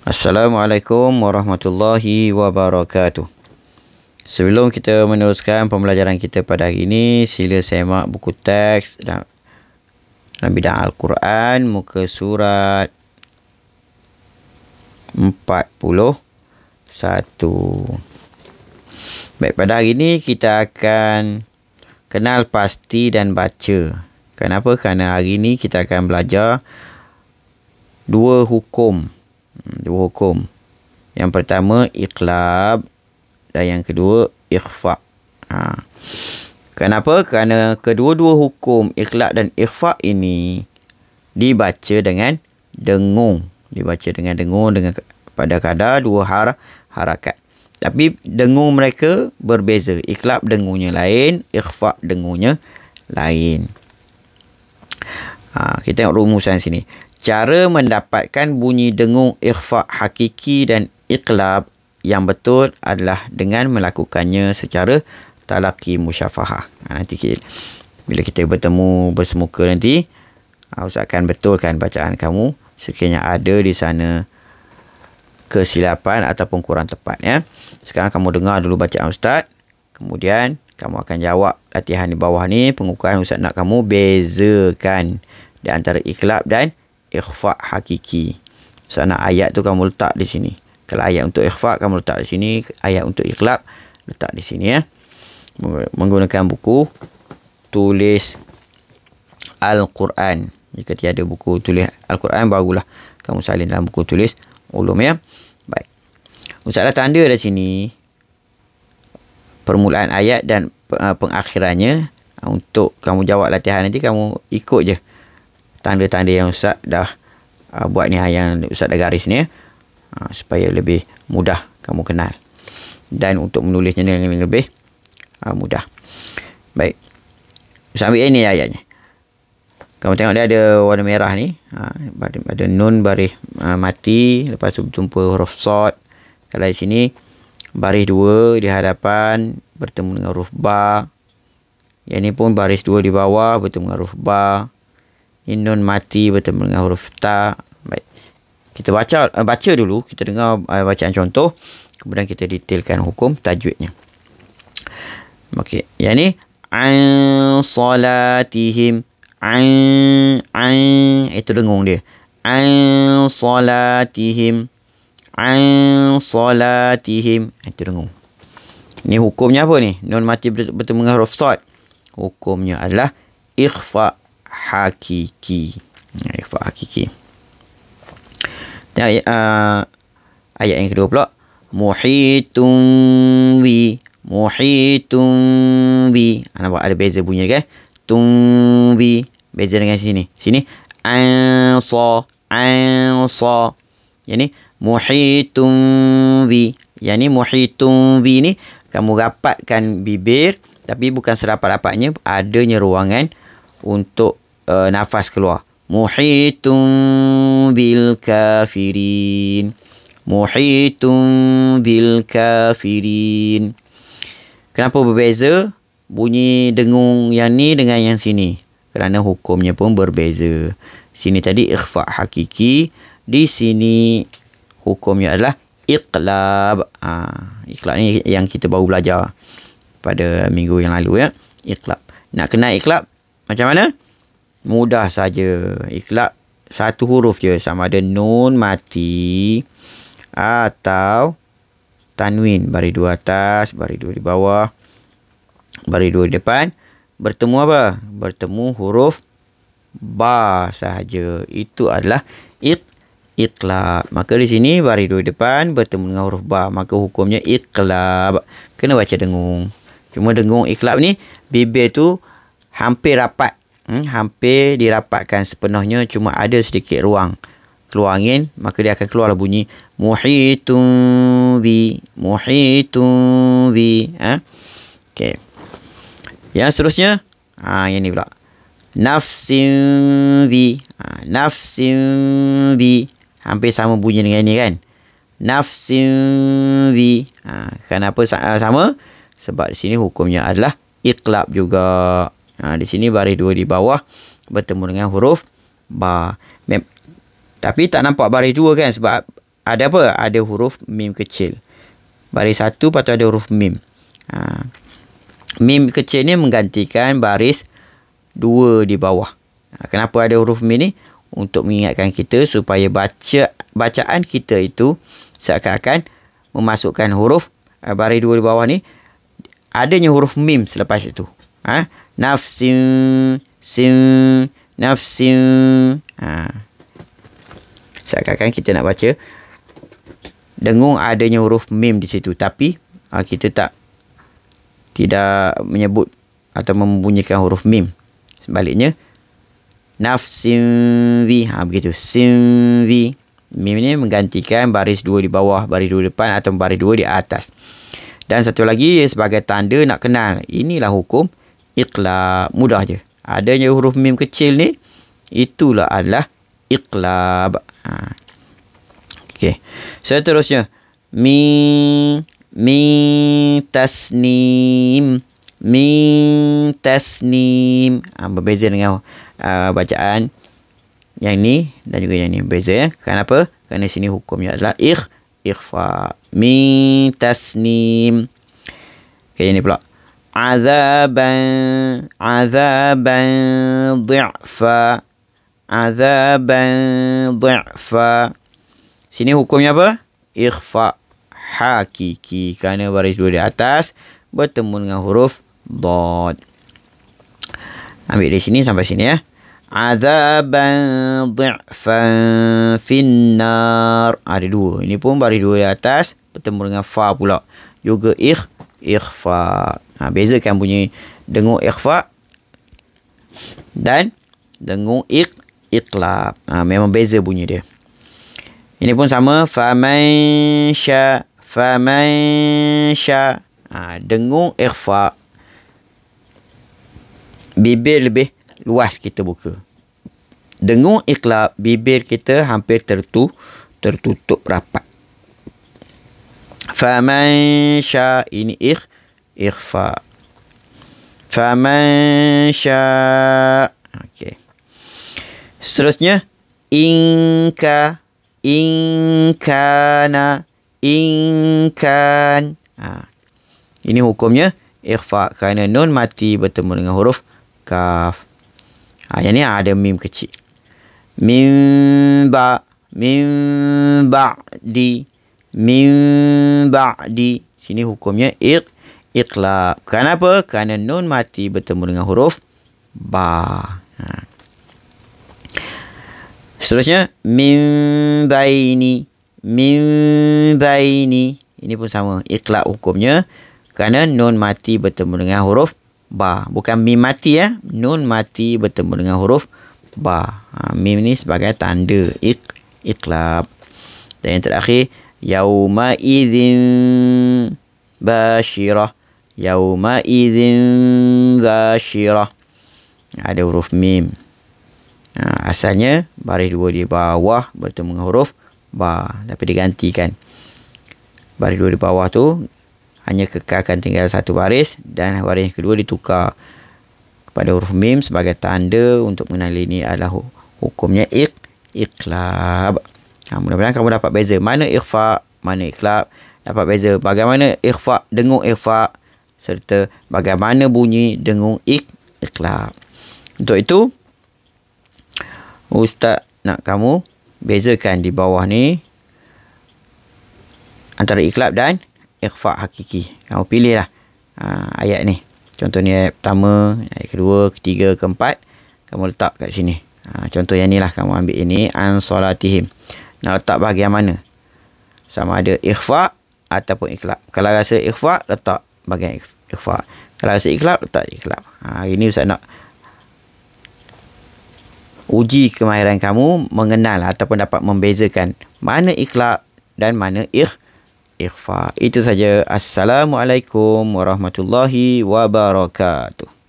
Assalamualaikum warahmatullahi wabarakatuh. Sebelum kita meneruskan pembelajaran kita pada hari ini, sila semak buku teks dalam bidang Al-Quran muka surat 41. Baik, pada hari ini kita akan kenal pasti dan baca. Kenapa? Kerana hari ini kita akan belajar dua hukum dua hukum. Yang pertama iqlab dan yang kedua ikhfa. Ha. Kenapa? Kerana kedua-dua hukum ikhlab dan ikhfa ini dibaca dengan dengung. Dibaca dengan dengung dengan pada kadar dua har harakat. Tapi dengung mereka berbeza. Ikhlab dengungnya lain, ikhfa dengungnya lain. Ha, kita tengok rumusan sini. Cara mendapatkan bunyi dengung ikhfa hakiki dan iqlab yang betul adalah dengan melakukannya secara talaki musyafahah. Ha, nanti kita, bila kita bertemu bersemuka nanti, ah, Ustaz akan betulkan bacaan kamu sekiranya ada di sana kesilapan ataupun kurang tepat. Ya. Sekarang kamu dengar dulu bacaan Ustaz. Kemudian kamu akan jawab latihan di bawah ni. pengukuran Ustaz nak kamu bezakan di antara ikhlab dan ikhfa hakiki. So nak ayat tu kamu letak di sini. Kalau ayat untuk ikhfa kamu letak di sini, ayat untuk ikhlab letak di sini ya. Menggunakan buku tulis Al-Quran. Jika tiada buku tulis Al-Quran barulah kamu salin dalam buku tulis ulum ya. Baik. Masalah tanda ada sini permulaan ayat dan uh, pengakhirannya untuk kamu jawab latihan nanti kamu ikut je. Uh, tanda-tanda yang Ustaz dah uh, buat ni yang Ustaz dah garis ni uh, supaya lebih mudah kamu kenal dan untuk menulisnya dengan lebih uh, mudah baik Ustaz ambil ini ayatnya kamu tengok dia ada warna merah ni uh, ada nun baris uh, mati lepas tu bertumpu huruf sod kalau di sini baris dua di hadapan bertemu dengan huruf ba yang ni pun baris dua di bawah bertemu dengan huruf ba ini nun mati bertemu dengan huruf ta. Baik. Kita baca eh, baca dulu, kita dengar eh, bacaan contoh, kemudian kita detailkan hukum tajwidnya. Okey, yang ni an salatihim an itu dengung dia. An salatihim an salatihim itu dengung. ni hukumnya apa ni? Nun mati bertemu dengan huruf sad. Hukumnya adalah ikhfa' hakiki ya, ifa hakiki dan ayat, uh, ayat yang kedua pula muhitum bi muhitum bi ha, nampak ada beza bunyi kan eh? tum bi beza dengan sini sini ansa ansa yang ni muhitum bi yang ni muhitum bi ni kamu rapatkan bibir tapi bukan serapat-rapatnya adanya ruangan uh, untuk uh, nafas keluar. Muhitum bil kafirin. Muhitum bil kafirin. Kenapa berbeza bunyi dengung yang ni dengan yang sini? Kerana hukumnya pun berbeza. Sini tadi ikhfa hakiki. Di sini hukumnya adalah iqlab. Ha, iqlab ni yang kita baru belajar pada minggu yang lalu ya. Iqlab. Nak kenal iqlab, macam mana? Mudah saja. Ikhlas satu huruf je sama ada nun mati atau tanwin bari dua atas, bari dua di bawah, bari dua di depan. Bertemu apa? Bertemu huruf ba sahaja. Itu adalah it iklab. Maka di sini bari dua di depan bertemu dengan huruf ba, maka hukumnya iklab. Kena baca dengung. Cuma dengung iklab ni bibir tu hampir rapat. Hmm, hampir dirapatkan sepenuhnya cuma ada sedikit ruang keluar angin maka dia akan keluarlah bunyi muhitum bi muhitum bi ha? okey yang seterusnya ha yang ni pula nafsin bi ha, nafsin bi hampir sama bunyi dengan ini kan nafsin bi ha, kenapa sama sebab di sini hukumnya adalah iqlab juga Ha, di sini baris dua di bawah bertemu dengan huruf ba. Mem. Tapi tak nampak baris dua kan sebab ada apa? Ada huruf mim kecil. Baris satu patut ada huruf mim. Ha. Mim kecil ni menggantikan baris dua di bawah. Ha, kenapa ada huruf mim ni? Untuk mengingatkan kita supaya baca bacaan kita itu seakan-akan memasukkan huruf eh, baris dua di bawah ni adanya huruf mim selepas itu. Ha? nafsin sin nafsin ha. seakan-akan kita nak baca dengung adanya huruf mim di situ tapi ha, kita tak tidak menyebut atau membunyikan huruf mim sebaliknya nafsin vi ha begitu sin vi mim ini menggantikan baris dua di bawah baris dua depan atau baris dua di atas dan satu lagi sebagai tanda nak kenal inilah hukum iqlab mudah je adanya huruf mim kecil ni itulah adalah iqlab ha. okey seterusnya mi mi tasnim mi tasnim ha, berbeza dengan uh, bacaan yang ni dan juga yang ni berbeza ya kenapa kerana sini hukumnya adalah ikh ikhfa mi tasnim okey ni pula عذابا عذابا ضعفا عذابا ضعفا sini hukumnya apa ikhfa hakiki kerana baris dua di atas bertemu dengan huruf dad ambil dari sini sampai sini ya Azaban di'fan finnar Ada dua Ini pun baris dua di atas Bertemu dengan fa pula Juga ikh ikhfa. Ha, bezakan bunyi dengung ikhfa dan dengung ik iqlab. Ha, memang beza bunyi dia. Ini pun sama fa man Ha, dengung ikhfa bibir lebih luas kita buka. Dengung ikhlab bibir kita hampir tertu tertutup rapat. Faman syaa ini ikh ikhfa. Faman syaa. Okey. Seterusnya inka inkana inkan. Ha. Ini hukumnya ikhfa kerana nun mati bertemu dengan huruf kaf. Ha, yang ni ada mim kecil. Mim ba mim ba di min ba'di. Sini hukumnya iq, iqlab. Kenapa? Kerana nun mati bertemu dengan huruf ba. Ha. Seterusnya, min baini. Min baini. Ini pun sama. Iqlab hukumnya. Kerana nun mati bertemu dengan huruf ba. Bukan mim mati ya. Nun mati bertemu dengan huruf ba. Ha. Mim ni sebagai tanda. Iq, iqlab. Dan yang terakhir, يومئذ باشرة يومئذ باشرة ada huruf mim ha, asalnya baris dua di bawah bertemu dengan huruf ba tapi digantikan baris dua di bawah tu hanya kekalkan tinggal satu baris dan baris kedua ditukar kepada huruf mim sebagai tanda untuk mengenali ini adalah hukumnya ik iklab Ha, mudah-mudahan kamu dapat beza mana ikhfa, mana ikhlab. Dapat beza bagaimana ikhfa, dengung ikhfa serta bagaimana bunyi dengung ik, ikhlab. Untuk itu, Ustaz nak kamu bezakan di bawah ni antara ikhlab dan ikhfa hakiki. Kamu pilihlah ha, ayat ni. Contoh ni ayat pertama, ayat kedua, ketiga, keempat. Kamu letak kat sini. Ha, contoh yang ni lah kamu ambil ini. An-salatihim nak letak bahagian mana. Sama ada ikhfa ataupun ikhlab. Kalau rasa ikhfa, letak bahagian ikhfa. Kalau rasa ikhlab, letak ikhlab. Ha, ini usah nak uji kemahiran kamu mengenal ataupun dapat membezakan mana ikhlab dan mana ikh ikhfa. Itu saja. Assalamualaikum warahmatullahi wabarakatuh.